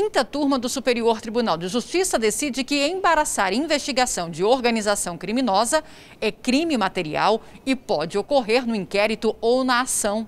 quinta turma do Superior Tribunal de Justiça decide que embaraçar investigação de organização criminosa é crime material e pode ocorrer no inquérito ou na ação.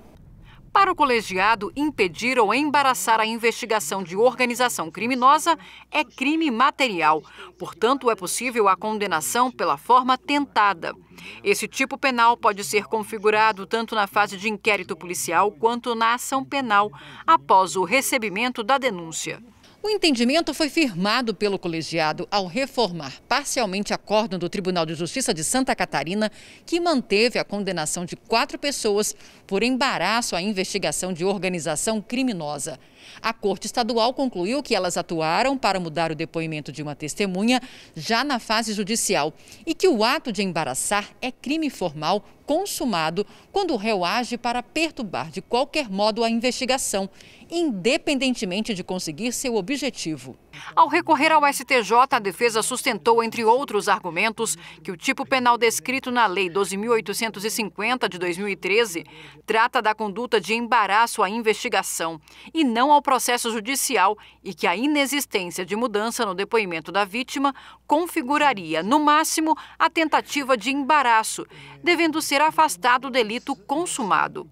Para o colegiado, impedir ou embaraçar a investigação de organização criminosa é crime material. Portanto, é possível a condenação pela forma tentada. Esse tipo penal pode ser configurado tanto na fase de inquérito policial quanto na ação penal, após o recebimento da denúncia. O entendimento foi firmado pelo colegiado ao reformar parcialmente acórdão do Tribunal de Justiça de Santa Catarina, que manteve a condenação de quatro pessoas por embaraço à investigação de organização criminosa. A Corte Estadual concluiu que elas atuaram para mudar o depoimento de uma testemunha já na fase judicial e que o ato de embaraçar é crime formal consumado quando o réu age para perturbar de qualquer modo a investigação, independentemente de conseguir seu objetivo. Ao recorrer ao STJ, a defesa sustentou, entre outros argumentos, que o tipo penal descrito na Lei 12.850 de 2013 trata da conduta de embaraço à investigação e não ao processo judicial e que a inexistência de mudança no depoimento da vítima configuraria, no máximo, a tentativa de embaraço, devendo ser afastado o delito consumado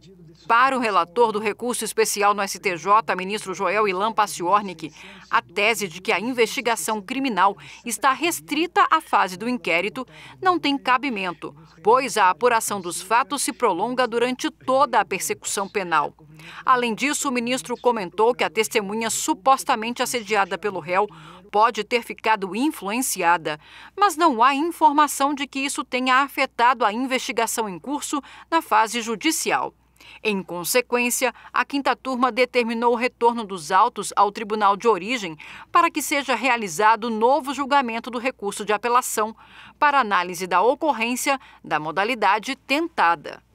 para o relator do recurso especial no STJ, ministro Joel Ilan Paciornik, a tese de que a investigação criminal está restrita à fase do inquérito não tem cabimento, pois a apuração dos fatos se prolonga durante toda a persecução penal. Além disso, o ministro comentou que a testemunha supostamente assediada pelo réu pode ter ficado influenciada, mas não há informação de que isso tenha afetado a investigação em curso na fase judicial. Em consequência, a quinta turma determinou o retorno dos autos ao tribunal de origem para que seja realizado novo julgamento do recurso de apelação para análise da ocorrência da modalidade tentada.